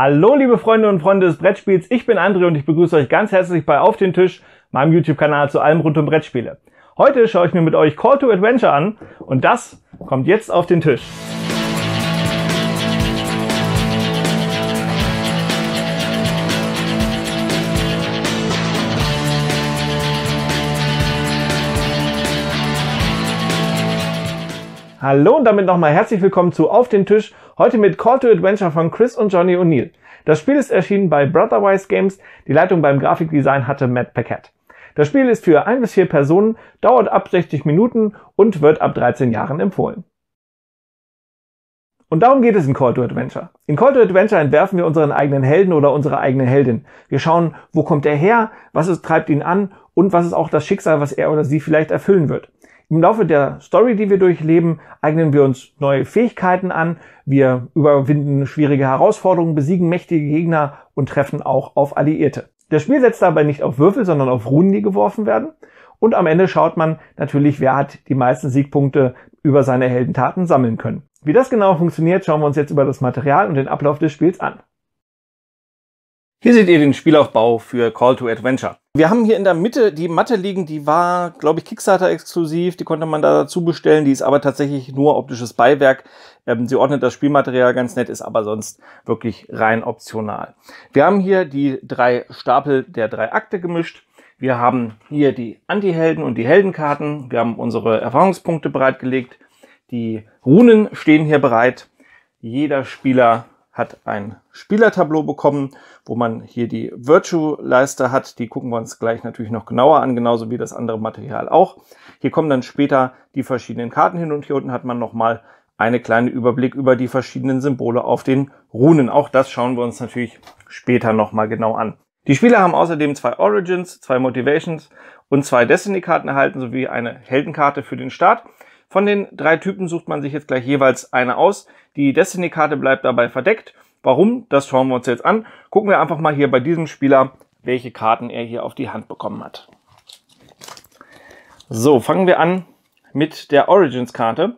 Hallo liebe Freunde und Freunde des Brettspiels, ich bin André und ich begrüße euch ganz herzlich bei Auf den Tisch, meinem YouTube-Kanal zu allem rund um Brettspiele. Heute schaue ich mir mit euch Call to Adventure an und das kommt jetzt auf den Tisch. Hallo und damit nochmal herzlich willkommen zu Auf den Tisch, heute mit Call to Adventure von Chris und Johnny O'Neill. Das Spiel ist erschienen bei Brotherwise Games, die Leitung beim Grafikdesign hatte Matt Paquette. Das Spiel ist für ein bis vier Personen, dauert ab 60 Minuten und wird ab 13 Jahren empfohlen. Und darum geht es in Call to Adventure. In Call to Adventure entwerfen wir unseren eigenen Helden oder unsere eigene Heldin. Wir schauen, wo kommt er her, was es treibt ihn an und was ist auch das Schicksal, was er oder sie vielleicht erfüllen wird. Im Laufe der Story, die wir durchleben, eignen wir uns neue Fähigkeiten an, wir überwinden schwierige Herausforderungen, besiegen mächtige Gegner und treffen auch auf Alliierte. Das Spiel setzt dabei nicht auf Würfel, sondern auf Runen, die geworfen werden. Und am Ende schaut man natürlich, wer hat die meisten Siegpunkte über seine Heldentaten sammeln können. Wie das genau funktioniert, schauen wir uns jetzt über das Material und den Ablauf des Spiels an. Hier seht ihr den Spielaufbau für Call to Adventure. Wir haben hier in der Mitte die Matte liegen, die war, glaube ich, Kickstarter-exklusiv, die konnte man da dazu bestellen, die ist aber tatsächlich nur optisches Beiwerk. Ähm, sie ordnet das Spielmaterial ganz nett, ist aber sonst wirklich rein optional. Wir haben hier die drei Stapel der drei Akte gemischt. Wir haben hier die Anti-Helden und die Heldenkarten. Wir haben unsere Erfahrungspunkte bereitgelegt. Die Runen stehen hier bereit. Jeder Spieler hat ein Spielertableau bekommen, wo man hier die Virtue-Leiste hat. Die gucken wir uns gleich natürlich noch genauer an, genauso wie das andere Material auch. Hier kommen dann später die verschiedenen Karten hin und hier unten hat man nochmal eine kleine Überblick über die verschiedenen Symbole auf den Runen. Auch das schauen wir uns natürlich später nochmal genau an. Die Spieler haben außerdem zwei Origins, zwei Motivations und zwei Destiny-Karten erhalten sowie eine Heldenkarte für den Start. Von den drei Typen sucht man sich jetzt gleich jeweils eine aus. Die Destiny-Karte bleibt dabei verdeckt. Warum? Das schauen wir uns jetzt an. Gucken wir einfach mal hier bei diesem Spieler, welche Karten er hier auf die Hand bekommen hat. So, fangen wir an mit der Origins-Karte.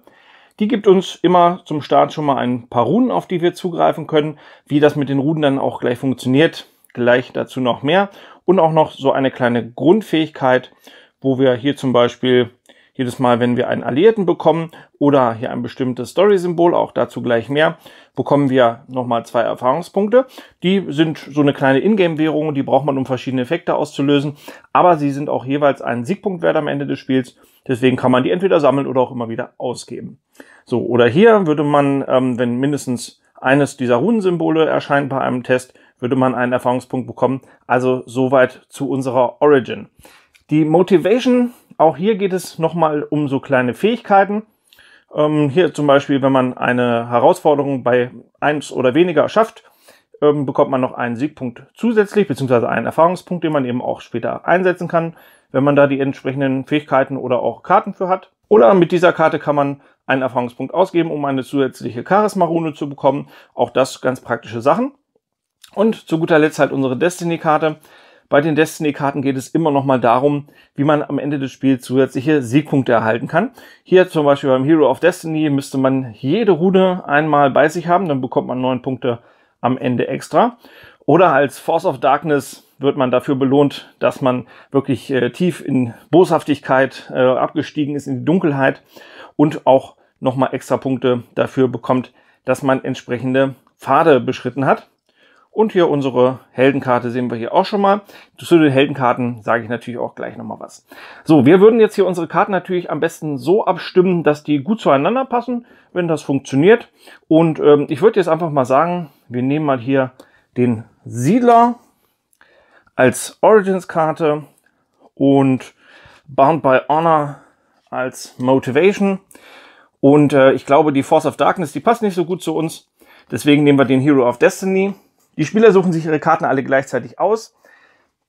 Die gibt uns immer zum Start schon mal ein paar Runen, auf die wir zugreifen können. Wie das mit den Runen dann auch gleich funktioniert, gleich dazu noch mehr. Und auch noch so eine kleine Grundfähigkeit, wo wir hier zum Beispiel jedes Mal, wenn wir einen Alliierten bekommen oder hier ein bestimmtes Story-Symbol, auch dazu gleich mehr, bekommen wir nochmal zwei Erfahrungspunkte. Die sind so eine kleine Ingame-Währung, die braucht man, um verschiedene Effekte auszulösen, aber sie sind auch jeweils einen Siegpunkt wert am Ende des Spiels. Deswegen kann man die entweder sammeln oder auch immer wieder ausgeben. So, oder hier würde man, ähm, wenn mindestens eines dieser Runensymbole erscheint bei einem Test, würde man einen Erfahrungspunkt bekommen. Also soweit zu unserer Origin. Die Motivation, auch hier geht es nochmal um so kleine Fähigkeiten. Ähm, hier zum Beispiel, wenn man eine Herausforderung bei eins oder weniger schafft, ähm, bekommt man noch einen Siegpunkt zusätzlich, beziehungsweise einen Erfahrungspunkt, den man eben auch später einsetzen kann, wenn man da die entsprechenden Fähigkeiten oder auch Karten für hat. Oder mit dieser Karte kann man einen Erfahrungspunkt ausgeben, um eine zusätzliche Charisma-Rune zu bekommen. Auch das ganz praktische Sachen. Und zu guter Letzt halt unsere Destiny-Karte. Bei den Destiny-Karten geht es immer nochmal darum, wie man am Ende des Spiels zusätzliche Siegpunkte erhalten kann. Hier zum Beispiel beim Hero of Destiny müsste man jede Rune einmal bei sich haben, dann bekommt man neun Punkte am Ende extra. Oder als Force of Darkness wird man dafür belohnt, dass man wirklich äh, tief in Boshaftigkeit äh, abgestiegen ist, in die Dunkelheit und auch nochmal extra Punkte dafür bekommt, dass man entsprechende Pfade beschritten hat. Und hier unsere Heldenkarte sehen wir hier auch schon mal. Zu den Heldenkarten sage ich natürlich auch gleich nochmal was. So, wir würden jetzt hier unsere Karten natürlich am besten so abstimmen, dass die gut zueinander passen, wenn das funktioniert. Und ähm, ich würde jetzt einfach mal sagen, wir nehmen mal hier den Siedler als Origins-Karte und Bound by Honor als Motivation. Und äh, ich glaube, die Force of Darkness, die passt nicht so gut zu uns. Deswegen nehmen wir den Hero of Destiny die Spieler suchen sich ihre Karten alle gleichzeitig aus.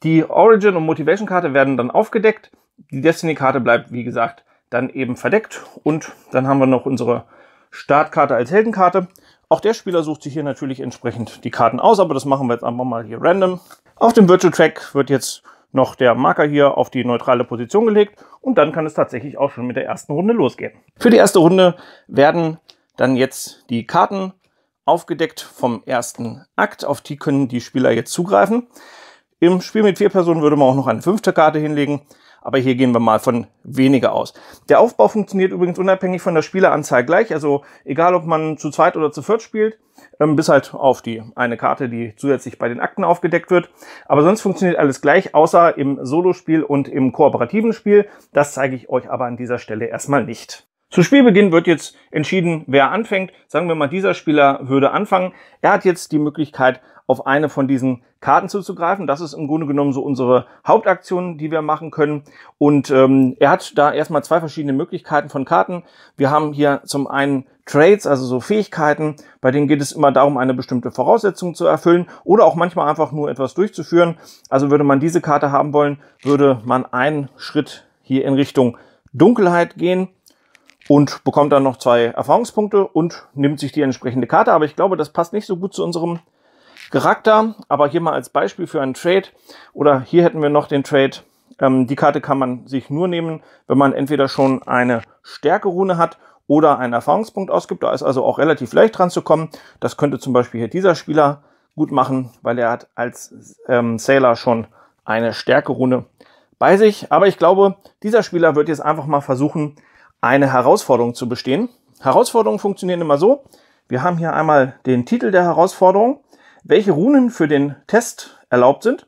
Die Origin- und Motivation-Karte werden dann aufgedeckt. Die Destiny-Karte bleibt, wie gesagt, dann eben verdeckt. Und dann haben wir noch unsere Startkarte als Heldenkarte. Auch der Spieler sucht sich hier natürlich entsprechend die Karten aus, aber das machen wir jetzt einfach mal hier random. Auf dem Virtual Track wird jetzt noch der Marker hier auf die neutrale Position gelegt und dann kann es tatsächlich auch schon mit der ersten Runde losgehen. Für die erste Runde werden dann jetzt die Karten aufgedeckt vom ersten Akt. Auf die können die Spieler jetzt zugreifen. Im Spiel mit vier Personen würde man auch noch eine fünfte Karte hinlegen, aber hier gehen wir mal von weniger aus. Der Aufbau funktioniert übrigens unabhängig von der Spieleranzahl gleich, also egal ob man zu zweit oder zu viert spielt, ähm, bis halt auf die eine Karte, die zusätzlich bei den Akten aufgedeckt wird. Aber sonst funktioniert alles gleich, außer im Solospiel und im kooperativen Spiel. Das zeige ich euch aber an dieser Stelle erstmal nicht. Zu Spielbeginn wird jetzt entschieden, wer anfängt. Sagen wir mal, dieser Spieler würde anfangen. Er hat jetzt die Möglichkeit, auf eine von diesen Karten zuzugreifen. Das ist im Grunde genommen so unsere Hauptaktion, die wir machen können. Und ähm, er hat da erstmal zwei verschiedene Möglichkeiten von Karten. Wir haben hier zum einen Trades, also so Fähigkeiten, bei denen geht es immer darum, eine bestimmte Voraussetzung zu erfüllen oder auch manchmal einfach nur etwas durchzuführen. Also würde man diese Karte haben wollen, würde man einen Schritt hier in Richtung Dunkelheit gehen und bekommt dann noch zwei Erfahrungspunkte und nimmt sich die entsprechende Karte. Aber ich glaube, das passt nicht so gut zu unserem Charakter. Aber hier mal als Beispiel für einen Trade. Oder hier hätten wir noch den Trade. Ähm, die Karte kann man sich nur nehmen, wenn man entweder schon eine Stärkerune hat oder einen Erfahrungspunkt ausgibt. Da ist also auch relativ leicht dran zu kommen. Das könnte zum Beispiel hier dieser Spieler gut machen, weil er hat als ähm, Sailor schon eine Stärkerune bei sich. Aber ich glaube, dieser Spieler wird jetzt einfach mal versuchen, eine Herausforderung zu bestehen. Herausforderungen funktionieren immer so. Wir haben hier einmal den Titel der Herausforderung, welche Runen für den Test erlaubt sind,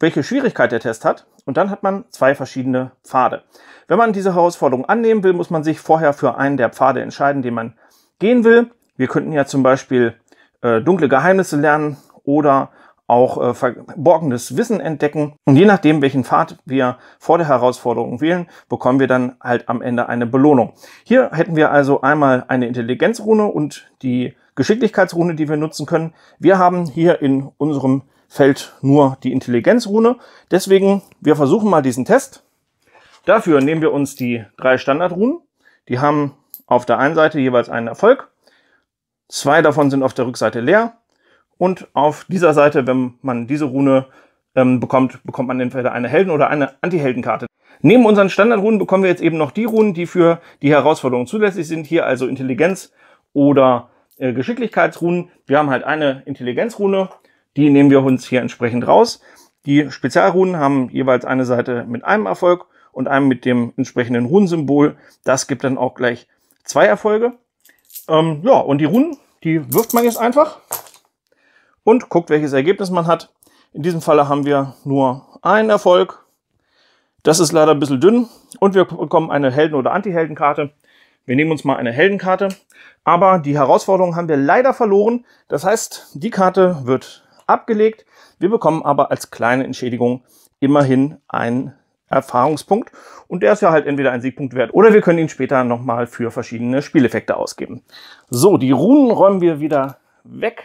welche Schwierigkeit der Test hat und dann hat man zwei verschiedene Pfade. Wenn man diese Herausforderung annehmen will, muss man sich vorher für einen der Pfade entscheiden, den man gehen will. Wir könnten ja zum Beispiel äh, dunkle Geheimnisse lernen oder auch äh, verborgenes Wissen entdecken. Und je nachdem, welchen Pfad wir vor der Herausforderung wählen, bekommen wir dann halt am Ende eine Belohnung. Hier hätten wir also einmal eine Intelligenzrune und die Geschicklichkeitsrune, die wir nutzen können. Wir haben hier in unserem Feld nur die Intelligenzrune. Deswegen, wir versuchen mal diesen Test. Dafür nehmen wir uns die drei Standardrunen. Die haben auf der einen Seite jeweils einen Erfolg. Zwei davon sind auf der Rückseite leer. Und auf dieser Seite, wenn man diese Rune ähm, bekommt, bekommt man entweder eine Helden- oder eine Anti-Helden-Karte. Neben unseren Standardrunen bekommen wir jetzt eben noch die Runen, die für die Herausforderung zulässig sind. Hier also Intelligenz oder äh, Geschicklichkeitsrunen. Wir haben halt eine Intelligenzrune, die nehmen wir uns hier entsprechend raus. Die Spezialrunen haben jeweils eine Seite mit einem Erfolg und einem mit dem entsprechenden Runensymbol. Das gibt dann auch gleich zwei Erfolge. Ähm, ja, und die Runen, die wirft man jetzt einfach und guckt, welches Ergebnis man hat. In diesem Falle haben wir nur einen Erfolg. Das ist leider ein bisschen dünn und wir bekommen eine Helden- oder anti helden Wir nehmen uns mal eine Heldenkarte, aber die Herausforderung haben wir leider verloren. Das heißt, die Karte wird abgelegt. Wir bekommen aber als kleine Entschädigung immerhin einen Erfahrungspunkt und der ist ja halt entweder ein Siegpunkt wert oder wir können ihn später nochmal für verschiedene Spieleffekte ausgeben. So, die Runen räumen wir wieder weg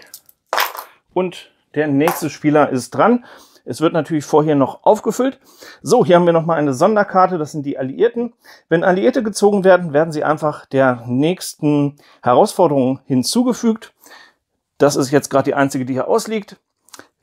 und der nächste Spieler ist dran. Es wird natürlich vorher noch aufgefüllt. So, hier haben wir nochmal eine Sonderkarte, das sind die Alliierten. Wenn Alliierte gezogen werden, werden sie einfach der nächsten Herausforderung hinzugefügt. Das ist jetzt gerade die einzige, die hier ausliegt.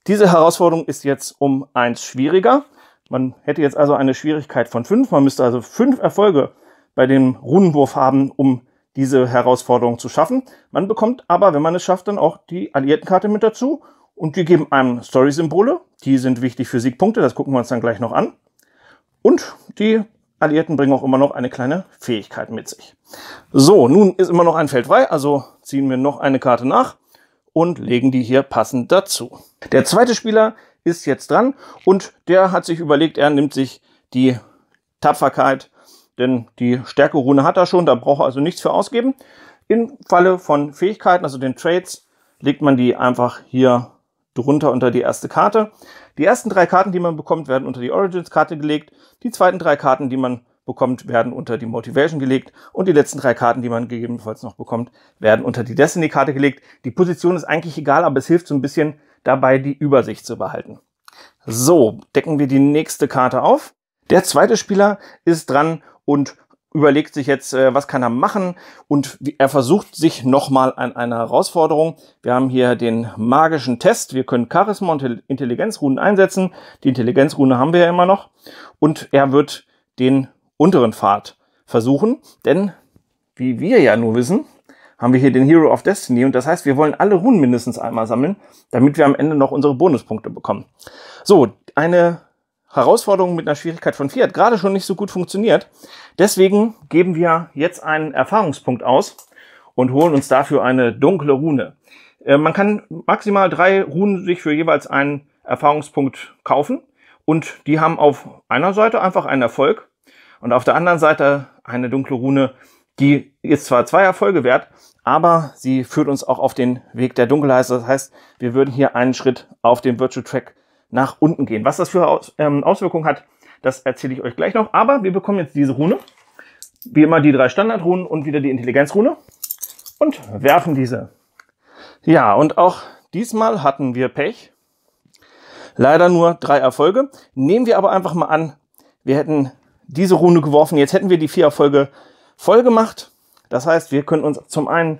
Diese Herausforderung ist jetzt um eins schwieriger. Man hätte jetzt also eine Schwierigkeit von fünf. Man müsste also fünf Erfolge bei dem Runenwurf haben, um diese Herausforderung zu schaffen. Man bekommt aber, wenn man es schafft, dann auch die Alliiertenkarte mit dazu und die geben einem Story-Symbole. Die sind wichtig für Siegpunkte, das gucken wir uns dann gleich noch an. Und die Alliierten bringen auch immer noch eine kleine Fähigkeit mit sich. So, nun ist immer noch ein Feld frei, also ziehen wir noch eine Karte nach und legen die hier passend dazu. Der zweite Spieler ist jetzt dran und der hat sich überlegt, er nimmt sich die Tapferkeit denn die Stärke-Rune hat er schon, da braucht er also nichts für ausgeben. Im Falle von Fähigkeiten, also den Trades, legt man die einfach hier drunter unter die erste Karte. Die ersten drei Karten, die man bekommt, werden unter die Origins-Karte gelegt. Die zweiten drei Karten, die man bekommt, werden unter die Motivation gelegt. Und die letzten drei Karten, die man gegebenenfalls noch bekommt, werden unter die Destiny-Karte gelegt. Die Position ist eigentlich egal, aber es hilft so ein bisschen dabei, die Übersicht zu behalten. So, decken wir die nächste Karte auf. Der zweite Spieler ist dran und überlegt sich jetzt, äh, was kann er machen und er versucht sich nochmal an einer Herausforderung. Wir haben hier den magischen Test. Wir können Charisma und Intelligenzrunen einsetzen. Die Intelligenzrune haben wir ja immer noch und er wird den unteren Pfad versuchen, denn wie wir ja nur wissen, haben wir hier den Hero of Destiny und das heißt, wir wollen alle Runen mindestens einmal sammeln, damit wir am Ende noch unsere Bonuspunkte bekommen. So, eine Herausforderungen mit einer Schwierigkeit von 4 hat gerade schon nicht so gut funktioniert. Deswegen geben wir jetzt einen Erfahrungspunkt aus und holen uns dafür eine dunkle Rune. Äh, man kann maximal drei Runen sich für jeweils einen Erfahrungspunkt kaufen und die haben auf einer Seite einfach einen Erfolg und auf der anderen Seite eine dunkle Rune, die ist zwar zwei Erfolge wert, aber sie führt uns auch auf den Weg der Dunkelheit. Das heißt, wir würden hier einen Schritt auf dem Virtual Track nach unten gehen. Was das für Aus, ähm, Auswirkungen hat, das erzähle ich euch gleich noch. Aber wir bekommen jetzt diese Rune. Wie immer die drei Standardrunen und wieder die Intelligenzrune. Und werfen diese. Ja, und auch diesmal hatten wir Pech. Leider nur drei Erfolge. Nehmen wir aber einfach mal an, wir hätten diese Rune geworfen. Jetzt hätten wir die vier Erfolge voll gemacht. Das heißt, wir können uns zum einen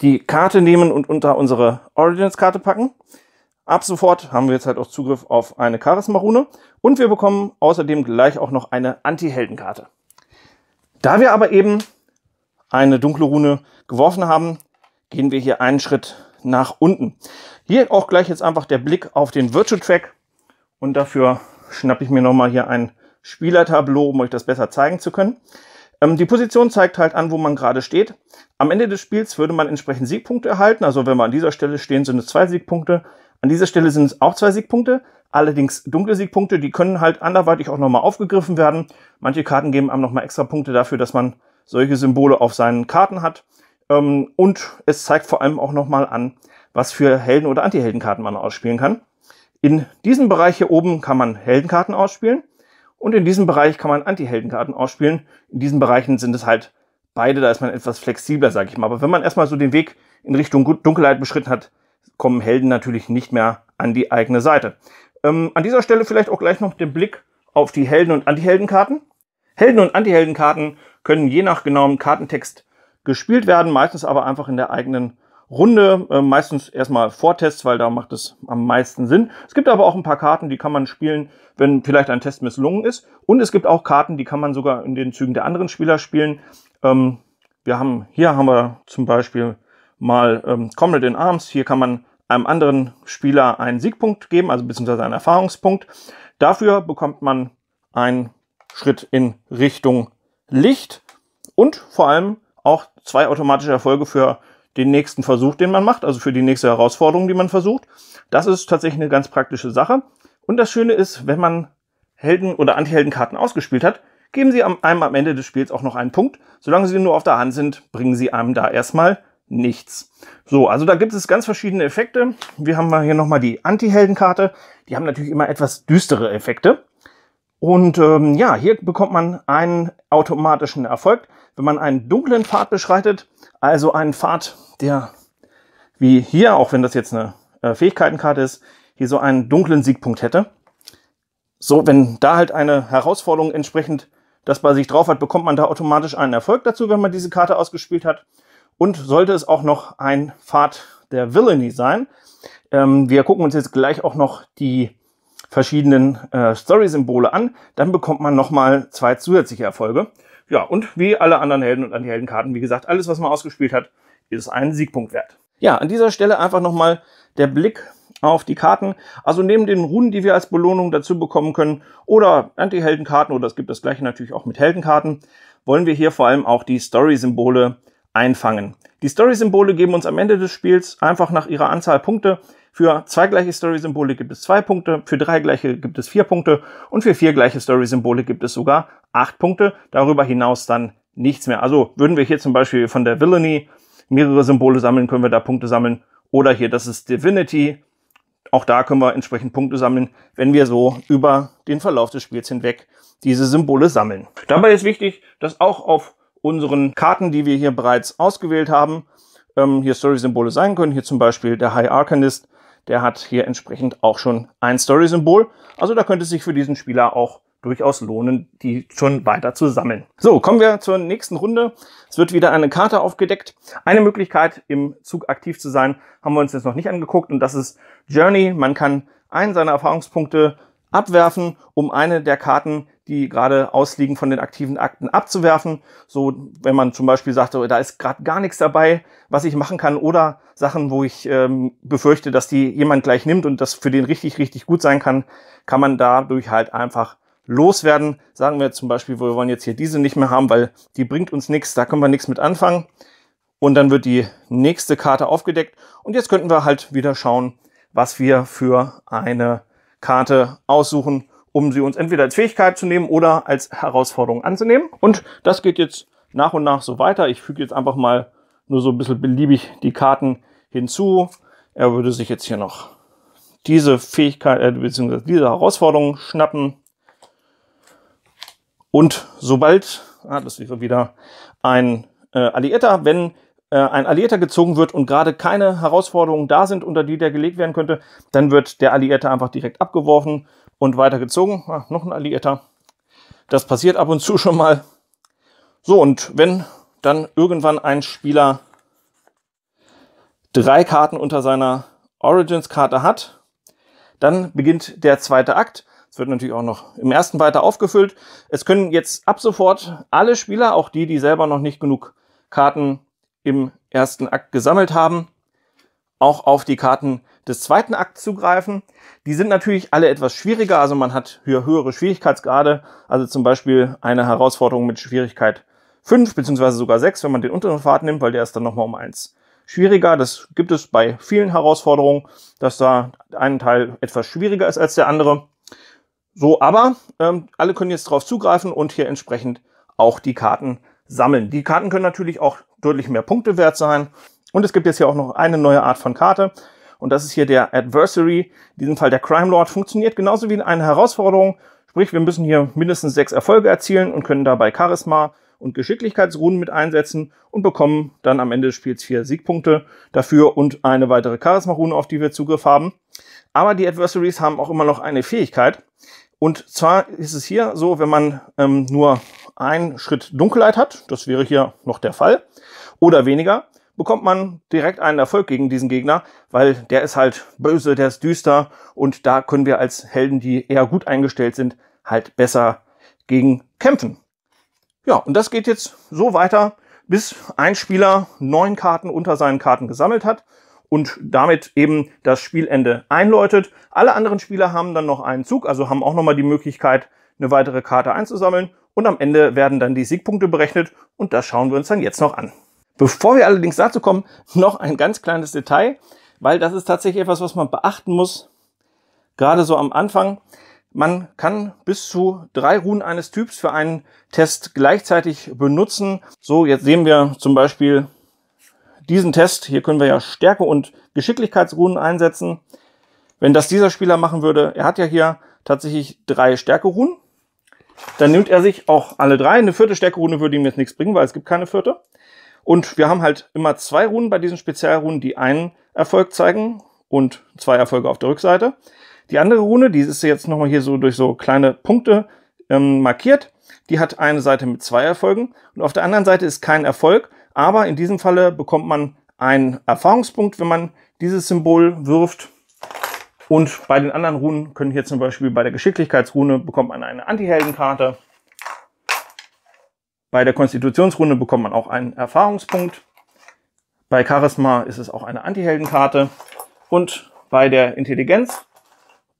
die Karte nehmen und unter unsere Origins-Karte packen. Ab sofort haben wir jetzt halt auch Zugriff auf eine Charisma-Rune und wir bekommen außerdem gleich auch noch eine Anti-Heldenkarte. Da wir aber eben eine dunkle Rune geworfen haben, gehen wir hier einen Schritt nach unten. Hier auch gleich jetzt einfach der Blick auf den Virtual Track und dafür schnappe ich mir nochmal hier ein Spielertableau, um euch das besser zeigen zu können. Ähm, die Position zeigt halt an, wo man gerade steht. Am Ende des Spiels würde man entsprechend Siegpunkte erhalten. Also wenn wir an dieser Stelle stehen, sind es zwei Siegpunkte. An dieser Stelle sind es auch zwei Siegpunkte, allerdings dunkle Siegpunkte, die können halt anderweitig auch nochmal aufgegriffen werden. Manche Karten geben einem nochmal extra Punkte dafür, dass man solche Symbole auf seinen Karten hat. Ähm, und es zeigt vor allem auch nochmal an, was für Helden- oder Antiheldenkarten man ausspielen kann. In diesem Bereich hier oben kann man Heldenkarten ausspielen und in diesem Bereich kann man Antiheldenkarten ausspielen. In diesen Bereichen sind es halt beide, da ist man etwas flexibler, sage ich mal. Aber wenn man erstmal so den Weg in Richtung Dunkelheit beschritten hat, kommen Helden natürlich nicht mehr an die eigene Seite. Ähm, an dieser Stelle vielleicht auch gleich noch den Blick auf die Helden- und Antiheldenkarten. Helden- und Antiheldenkarten können je nach genauem Kartentext gespielt werden, meistens aber einfach in der eigenen Runde, äh, meistens erstmal Vortests, weil da macht es am meisten Sinn. Es gibt aber auch ein paar Karten, die kann man spielen, wenn vielleicht ein Test misslungen ist. Und es gibt auch Karten, die kann man sogar in den Zügen der anderen Spieler spielen. Ähm, wir haben, hier haben wir zum Beispiel mal ähm, Comrade in Arms. Hier kann man einem anderen Spieler einen Siegpunkt geben, also beziehungsweise einen Erfahrungspunkt. Dafür bekommt man einen Schritt in Richtung Licht und vor allem auch zwei automatische Erfolge für den nächsten Versuch, den man macht, also für die nächste Herausforderung, die man versucht. Das ist tatsächlich eine ganz praktische Sache. Und das Schöne ist, wenn man Helden- oder Antiheldenkarten ausgespielt hat, geben sie einem am Ende des Spiels auch noch einen Punkt. Solange sie nur auf der Hand sind, bringen sie einem da erstmal nichts. So, also da gibt es ganz verschiedene Effekte. Wir haben mal hier nochmal die Anti-Helden-Karte. Die haben natürlich immer etwas düstere Effekte. Und ähm, ja, hier bekommt man einen automatischen Erfolg, wenn man einen dunklen Pfad beschreitet. Also einen Pfad, der wie hier, auch wenn das jetzt eine äh, Fähigkeitenkarte ist, hier so einen dunklen Siegpunkt hätte. So, wenn da halt eine Herausforderung entsprechend das bei sich drauf hat, bekommt man da automatisch einen Erfolg dazu, wenn man diese Karte ausgespielt hat. Und sollte es auch noch ein Pfad der Villainy sein. Ähm, wir gucken uns jetzt gleich auch noch die verschiedenen äh, Story-Symbole an. Dann bekommt man nochmal zwei zusätzliche Erfolge. Ja, und wie alle anderen Helden und anti helden wie gesagt, alles, was man ausgespielt hat, ist einen Siegpunkt wert. Ja, an dieser Stelle einfach nochmal der Blick auf die Karten. Also neben den Runen, die wir als Belohnung dazu bekommen können, oder Anti-Heldenkarten, oder es gibt das gleiche natürlich auch mit Heldenkarten, wollen wir hier vor allem auch die Story-Symbole einfangen. Die Story-Symbole geben uns am Ende des Spiels einfach nach ihrer Anzahl Punkte. Für zwei gleiche Story-Symbole gibt es zwei Punkte, für drei gleiche gibt es vier Punkte und für vier gleiche Story-Symbole gibt es sogar acht Punkte. Darüber hinaus dann nichts mehr. Also würden wir hier zum Beispiel von der Villainy mehrere Symbole sammeln, können wir da Punkte sammeln. Oder hier, das ist Divinity. Auch da können wir entsprechend Punkte sammeln, wenn wir so über den Verlauf des Spiels hinweg diese Symbole sammeln. Dabei ist wichtig, dass auch auf unseren Karten, die wir hier bereits ausgewählt haben, ähm, hier Story-Symbole sein können. Hier zum Beispiel der High Arcanist, der hat hier entsprechend auch schon ein Story-Symbol. Also da könnte es sich für diesen Spieler auch durchaus lohnen, die schon weiter zu sammeln. So, kommen wir zur nächsten Runde. Es wird wieder eine Karte aufgedeckt. Eine Möglichkeit, im Zug aktiv zu sein, haben wir uns jetzt noch nicht angeguckt und das ist Journey. Man kann einen seiner Erfahrungspunkte abwerfen, um eine der Karten, die gerade ausliegen, von den aktiven Akten abzuwerfen. So, wenn man zum Beispiel sagt, oh, da ist gerade gar nichts dabei, was ich machen kann, oder Sachen, wo ich ähm, befürchte, dass die jemand gleich nimmt und das für den richtig, richtig gut sein kann, kann man dadurch halt einfach loswerden. Sagen wir zum Beispiel, wir wollen jetzt hier diese nicht mehr haben, weil die bringt uns nichts, da können wir nichts mit anfangen. Und dann wird die nächste Karte aufgedeckt. Und jetzt könnten wir halt wieder schauen, was wir für eine Karte aussuchen, um sie uns entweder als Fähigkeit zu nehmen oder als Herausforderung anzunehmen. Und das geht jetzt nach und nach so weiter. Ich füge jetzt einfach mal nur so ein bisschen beliebig die Karten hinzu. Er würde sich jetzt hier noch diese Fähigkeit äh, bzw. diese Herausforderung schnappen. Und sobald, ah, das wäre wieder ein äh, Alliierter, wenn äh, ein Alliierter gezogen wird und gerade keine Herausforderungen da sind, unter die der gelegt werden könnte, dann wird der Alliierte einfach direkt abgeworfen und weiter gezogen. Ah, noch ein Alliierter. Das passiert ab und zu schon mal. So, und wenn dann irgendwann ein Spieler drei Karten unter seiner Origins-Karte hat, dann beginnt der zweite Akt. Es wird natürlich auch noch im ersten weiter aufgefüllt. Es können jetzt ab sofort alle Spieler, auch die, die selber noch nicht genug Karten im ersten Akt gesammelt haben, auch auf die Karten des zweiten Akts zugreifen. Die sind natürlich alle etwas schwieriger, also man hat höhere Schwierigkeitsgrade, also zum Beispiel eine Herausforderung mit Schwierigkeit 5 beziehungsweise sogar 6, wenn man den unteren Pfad nimmt, weil der ist dann nochmal um 1 schwieriger. Das gibt es bei vielen Herausforderungen, dass da ein Teil etwas schwieriger ist als der andere. So, aber ähm, alle können jetzt darauf zugreifen und hier entsprechend auch die Karten sammeln. Die Karten können natürlich auch deutlich mehr Punkte wert sein. Und es gibt jetzt hier auch noch eine neue Art von Karte. Und das ist hier der Adversary, in diesem Fall der Crime Lord, funktioniert genauso wie in einer Herausforderung. Sprich, wir müssen hier mindestens sechs Erfolge erzielen und können dabei Charisma und Geschicklichkeitsrunen mit einsetzen und bekommen dann am Ende des Spiels vier Siegpunkte dafür und eine weitere Charisma-Rune, auf die wir Zugriff haben. Aber die Adversaries haben auch immer noch eine Fähigkeit, und zwar ist es hier so, wenn man ähm, nur einen Schritt Dunkelheit hat, das wäre hier noch der Fall, oder weniger, bekommt man direkt einen Erfolg gegen diesen Gegner, weil der ist halt böse, der ist düster und da können wir als Helden, die eher gut eingestellt sind, halt besser gegen kämpfen. Ja, und das geht jetzt so weiter, bis ein Spieler neun Karten unter seinen Karten gesammelt hat und damit eben das Spielende einläutet. Alle anderen Spieler haben dann noch einen Zug, also haben auch nochmal die Möglichkeit, eine weitere Karte einzusammeln und am Ende werden dann die Siegpunkte berechnet und das schauen wir uns dann jetzt noch an. Bevor wir allerdings dazu kommen, noch ein ganz kleines Detail, weil das ist tatsächlich etwas, was man beachten muss, gerade so am Anfang. Man kann bis zu drei Runen eines Typs für einen Test gleichzeitig benutzen. So, jetzt sehen wir zum Beispiel diesen Test, hier können wir ja Stärke und Geschicklichkeitsrunen einsetzen. Wenn das dieser Spieler machen würde, er hat ja hier tatsächlich drei Stärkerunen, dann nimmt er sich auch alle drei. Eine vierte Stärkerune würde ihm jetzt nichts bringen, weil es gibt keine vierte. Und wir haben halt immer zwei Runen bei diesen Spezialrunen, die einen Erfolg zeigen und zwei Erfolge auf der Rückseite. Die andere Rune, die ist jetzt nochmal hier so durch so kleine Punkte ähm, markiert, die hat eine Seite mit zwei Erfolgen und auf der anderen Seite ist kein Erfolg, aber in diesem Falle bekommt man einen Erfahrungspunkt, wenn man dieses Symbol wirft. Und bei den anderen Runen können hier zum Beispiel bei der Geschicklichkeitsrune bekommt man eine Antiheldenkarte. Bei der Konstitutionsrunde bekommt man auch einen Erfahrungspunkt. Bei Charisma ist es auch eine Antiheldenkarte. Und bei der Intelligenz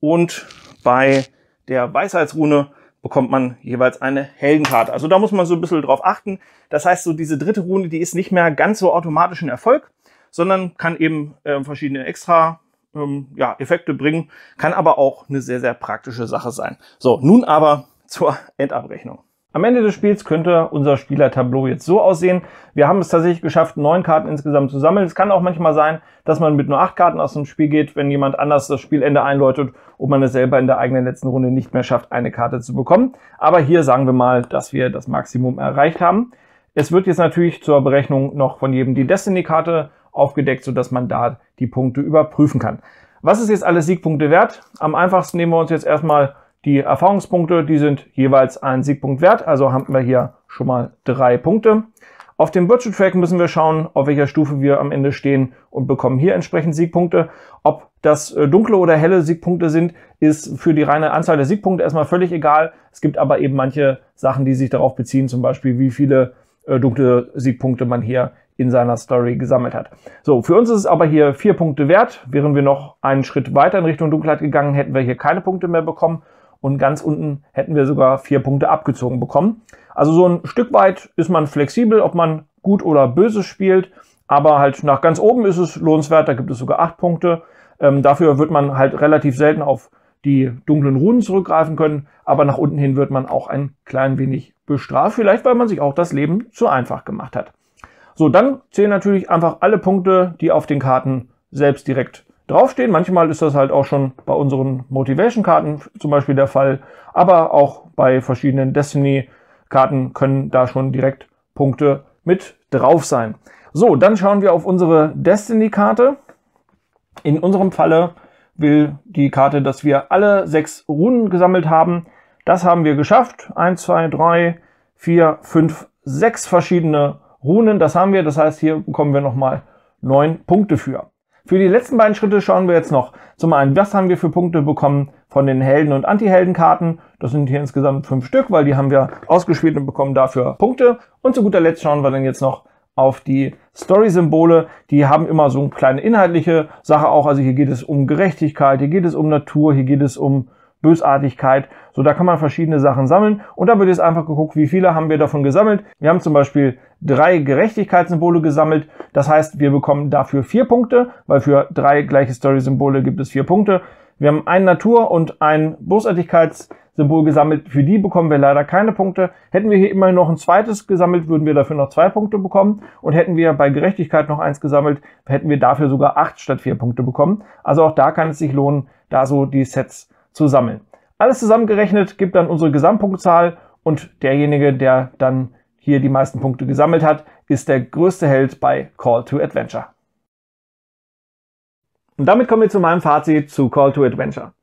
und bei der Weisheitsrune bekommt man jeweils eine Heldenkarte. Also da muss man so ein bisschen drauf achten. Das heißt, so diese dritte Rune, die ist nicht mehr ganz so automatisch ein Erfolg, sondern kann eben äh, verschiedene extra ähm, ja, Effekte bringen, kann aber auch eine sehr, sehr praktische Sache sein. So, nun aber zur Endabrechnung. Am Ende des Spiels könnte unser Spielertableau jetzt so aussehen. Wir haben es tatsächlich geschafft, neun Karten insgesamt zu sammeln. Es kann auch manchmal sein, dass man mit nur acht Karten aus dem Spiel geht, wenn jemand anders das Spielende einläutet und man es selber in der eigenen letzten Runde nicht mehr schafft, eine Karte zu bekommen. Aber hier sagen wir mal, dass wir das Maximum erreicht haben. Es wird jetzt natürlich zur Berechnung noch von jedem die Destiny-Karte aufgedeckt, sodass man da die Punkte überprüfen kann. Was ist jetzt alle Siegpunkte wert? Am einfachsten nehmen wir uns jetzt erstmal die Erfahrungspunkte, die sind jeweils ein Siegpunkt wert, also haben wir hier schon mal drei Punkte. Auf dem Virtual Track müssen wir schauen, auf welcher Stufe wir am Ende stehen und bekommen hier entsprechend Siegpunkte. Ob das äh, dunkle oder helle Siegpunkte sind, ist für die reine Anzahl der Siegpunkte erstmal völlig egal. Es gibt aber eben manche Sachen, die sich darauf beziehen, zum Beispiel wie viele äh, dunkle Siegpunkte man hier in seiner Story gesammelt hat. So, für uns ist es aber hier vier Punkte wert. Wären wir noch einen Schritt weiter in Richtung Dunkelheit gegangen, hätten wir hier keine Punkte mehr bekommen und ganz unten hätten wir sogar vier Punkte abgezogen bekommen. Also so ein Stück weit ist man flexibel, ob man gut oder böse spielt, aber halt nach ganz oben ist es lohnenswert, da gibt es sogar acht Punkte. Ähm, dafür wird man halt relativ selten auf die dunklen Runen zurückgreifen können, aber nach unten hin wird man auch ein klein wenig bestraft, vielleicht weil man sich auch das Leben zu einfach gemacht hat. So, dann zählen natürlich einfach alle Punkte, die auf den Karten selbst direkt draufstehen. Manchmal ist das halt auch schon bei unseren Motivation-Karten zum Beispiel der Fall, aber auch bei verschiedenen Destiny-Karten können da schon direkt Punkte mit drauf sein. So, dann schauen wir auf unsere Destiny-Karte. In unserem Falle will die Karte, dass wir alle sechs Runen gesammelt haben. Das haben wir geschafft. 1, 2, 3, 4, 5, 6 verschiedene Runen. Das haben wir. Das heißt, hier bekommen wir nochmal 9 Punkte für. Für die letzten beiden Schritte schauen wir jetzt noch zum einen, was haben wir für Punkte bekommen von den Helden- und Anti-Helden-Karten. Das sind hier insgesamt fünf Stück, weil die haben wir ausgespielt und bekommen dafür Punkte. Und zu guter Letzt schauen wir dann jetzt noch auf die Story-Symbole. Die haben immer so eine kleine inhaltliche Sache auch. Also hier geht es um Gerechtigkeit, hier geht es um Natur, hier geht es um Bösartigkeit. So, da kann man verschiedene Sachen sammeln und da wird jetzt einfach geguckt, wie viele haben wir davon gesammelt. Wir haben zum Beispiel drei Gerechtigkeitssymbole gesammelt. Das heißt, wir bekommen dafür vier Punkte, weil für drei gleiche Story-Symbole gibt es vier Punkte. Wir haben ein Natur- und ein Bösartigkeitssymbol gesammelt. Für die bekommen wir leider keine Punkte. Hätten wir hier immer noch ein zweites gesammelt, würden wir dafür noch zwei Punkte bekommen. Und hätten wir bei Gerechtigkeit noch eins gesammelt, hätten wir dafür sogar acht statt vier Punkte bekommen. Also auch da kann es sich lohnen, da so die Sets zu sammeln. Alles zusammengerechnet gibt dann unsere Gesamtpunktzahl und derjenige, der dann hier die meisten Punkte gesammelt hat, ist der größte Held bei Call to Adventure. Und damit kommen wir zu meinem Fazit zu Call to Adventure.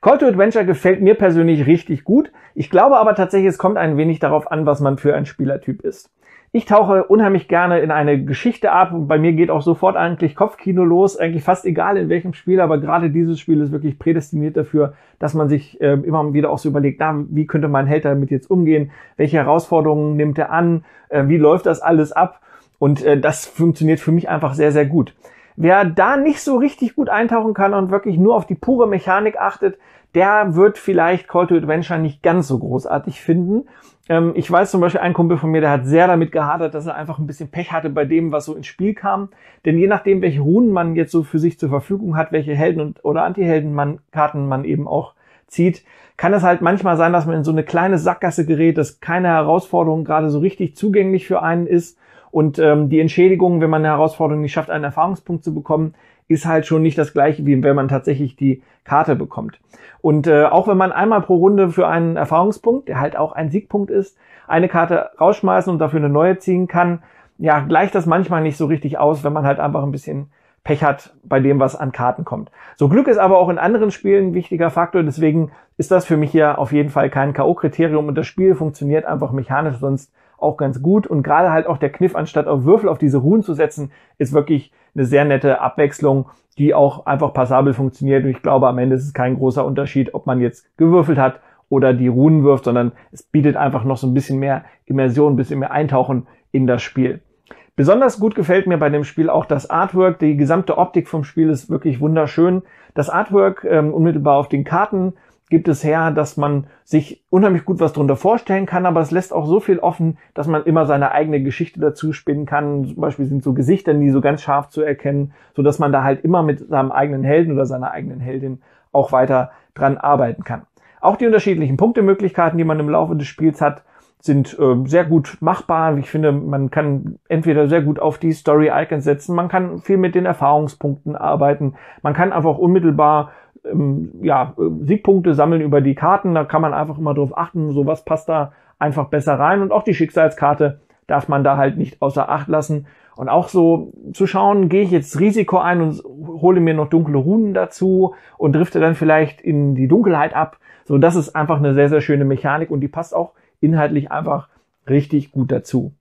Call to Adventure gefällt mir persönlich richtig gut. Ich glaube aber tatsächlich, es kommt ein wenig darauf an, was man für ein Spielertyp ist. Ich tauche unheimlich gerne in eine Geschichte ab und bei mir geht auch sofort eigentlich Kopfkino los, eigentlich fast egal in welchem Spiel, aber gerade dieses Spiel ist wirklich prädestiniert dafür, dass man sich äh, immer wieder auch so überlegt, na, wie könnte mein Held damit jetzt umgehen, welche Herausforderungen nimmt er an, äh, wie läuft das alles ab und äh, das funktioniert für mich einfach sehr, sehr gut. Wer da nicht so richtig gut eintauchen kann und wirklich nur auf die pure Mechanik achtet, der wird vielleicht Call to Adventure nicht ganz so großartig finden. Ähm, ich weiß zum Beispiel, ein Kumpel von mir, der hat sehr damit gehadert, dass er einfach ein bisschen Pech hatte bei dem, was so ins Spiel kam. Denn je nachdem, welche Runen man jetzt so für sich zur Verfügung hat, welche Helden- und, oder Antiheldenkarten karten man eben auch zieht, kann es halt manchmal sein, dass man in so eine kleine Sackgasse gerät, dass keine Herausforderung gerade so richtig zugänglich für einen ist und ähm, die Entschädigung, wenn man eine Herausforderung nicht schafft, einen Erfahrungspunkt zu bekommen, ist halt schon nicht das gleiche, wie wenn man tatsächlich die Karte bekommt. Und äh, auch wenn man einmal pro Runde für einen Erfahrungspunkt, der halt auch ein Siegpunkt ist, eine Karte rausschmeißen und dafür eine neue ziehen kann, ja, gleicht das manchmal nicht so richtig aus, wenn man halt einfach ein bisschen Pech hat bei dem, was an Karten kommt. So Glück ist aber auch in anderen Spielen ein wichtiger Faktor, deswegen ist das für mich hier auf jeden Fall kein K.O.-Kriterium und das Spiel funktioniert einfach mechanisch sonst auch ganz gut und gerade halt auch der Kniff, anstatt auf Würfel auf diese Ruhen zu setzen, ist wirklich eine sehr nette Abwechslung, die auch einfach passabel funktioniert. Und ich glaube, am Ende ist es kein großer Unterschied, ob man jetzt gewürfelt hat oder die Runen wirft, sondern es bietet einfach noch so ein bisschen mehr Immersion, ein bisschen mehr Eintauchen in das Spiel. Besonders gut gefällt mir bei dem Spiel auch das Artwork. Die gesamte Optik vom Spiel ist wirklich wunderschön. Das Artwork ähm, unmittelbar auf den Karten gibt es her, dass man sich unheimlich gut was drunter vorstellen kann, aber es lässt auch so viel offen, dass man immer seine eigene Geschichte dazu spinnen kann. Zum Beispiel sind so Gesichter nie so ganz scharf zu erkennen, so dass man da halt immer mit seinem eigenen Helden oder seiner eigenen Heldin auch weiter dran arbeiten kann. Auch die unterschiedlichen Punktemöglichkeiten, die man im Laufe des Spiels hat, sind äh, sehr gut machbar. Ich finde, man kann entweder sehr gut auf die Story-Icons setzen, man kann viel mit den Erfahrungspunkten arbeiten, man kann einfach unmittelbar ähm, ja, Siegpunkte sammeln über die Karten. Da kann man einfach immer drauf achten, so was passt da einfach besser rein. Und auch die Schicksalskarte darf man da halt nicht außer Acht lassen. Und auch so zu schauen, gehe ich jetzt Risiko ein und hole mir noch dunkle Runen dazu und drifte dann vielleicht in die Dunkelheit ab. So, das ist einfach eine sehr, sehr schöne Mechanik und die passt auch inhaltlich einfach richtig gut dazu.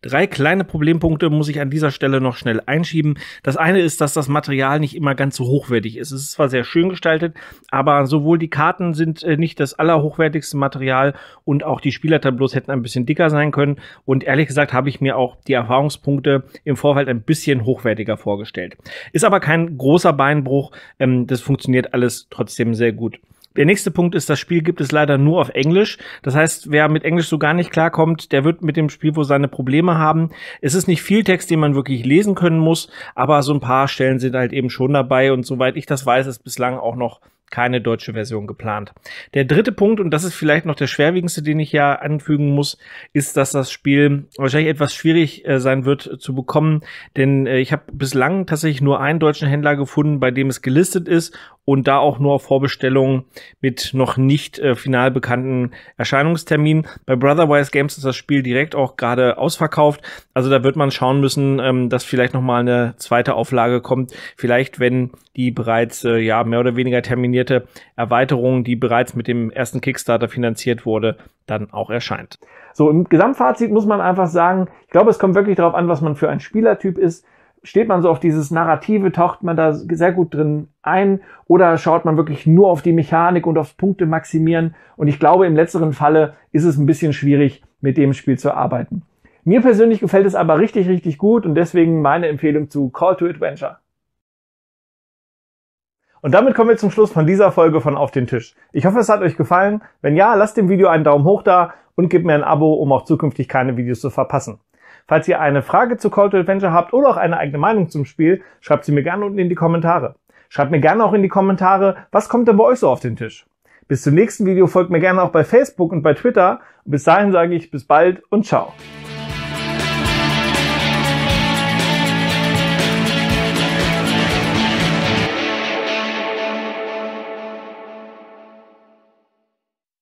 Drei kleine Problempunkte muss ich an dieser Stelle noch schnell einschieben. Das eine ist, dass das Material nicht immer ganz so hochwertig ist. Es ist zwar sehr schön gestaltet, aber sowohl die Karten sind äh, nicht das allerhochwertigste Material und auch die Spielertableaus hätten ein bisschen dicker sein können. Und ehrlich gesagt habe ich mir auch die Erfahrungspunkte im Vorfeld ein bisschen hochwertiger vorgestellt. Ist aber kein großer Beinbruch. Ähm, das funktioniert alles trotzdem sehr gut. Der nächste Punkt ist, das Spiel gibt es leider nur auf Englisch. Das heißt, wer mit Englisch so gar nicht klarkommt, der wird mit dem Spiel wohl seine Probleme haben. Es ist nicht viel Text, den man wirklich lesen können muss, aber so ein paar Stellen sind halt eben schon dabei und soweit ich das weiß, ist bislang auch noch keine deutsche Version geplant. Der dritte Punkt, und das ist vielleicht noch der schwerwiegendste, den ich ja anfügen muss, ist, dass das Spiel wahrscheinlich etwas schwierig äh, sein wird äh, zu bekommen, denn äh, ich habe bislang tatsächlich nur einen deutschen Händler gefunden, bei dem es gelistet ist und da auch nur Vorbestellungen mit noch nicht äh, final bekannten Erscheinungsterminen. Bei Brotherwise Games ist das Spiel direkt auch gerade ausverkauft. Also da wird man schauen müssen, ähm, dass vielleicht noch mal eine zweite Auflage kommt. Vielleicht, wenn die bereits äh, ja mehr oder weniger terminierte Erweiterung, die bereits mit dem ersten Kickstarter finanziert wurde, dann auch erscheint. So im Gesamtfazit muss man einfach sagen, ich glaube, es kommt wirklich darauf an, was man für ein Spielertyp ist steht man so auf dieses Narrative, taucht man da sehr gut drin ein oder schaut man wirklich nur auf die Mechanik und aufs Punkte maximieren? Und ich glaube, im letzteren Falle ist es ein bisschen schwierig, mit dem Spiel zu arbeiten. Mir persönlich gefällt es aber richtig, richtig gut und deswegen meine Empfehlung zu Call to Adventure. Und damit kommen wir zum Schluss von dieser Folge von Auf den Tisch. Ich hoffe, es hat euch gefallen. Wenn ja, lasst dem Video einen Daumen hoch da und gebt mir ein Abo, um auch zukünftig keine Videos zu verpassen. Falls ihr eine Frage zu Call to Adventure habt oder auch eine eigene Meinung zum Spiel, schreibt sie mir gerne unten in die Kommentare. Schreibt mir gerne auch in die Kommentare, was kommt denn bei euch so auf den Tisch? Bis zum nächsten Video folgt mir gerne auch bei Facebook und bei Twitter. Und bis dahin sage ich bis bald und ciao.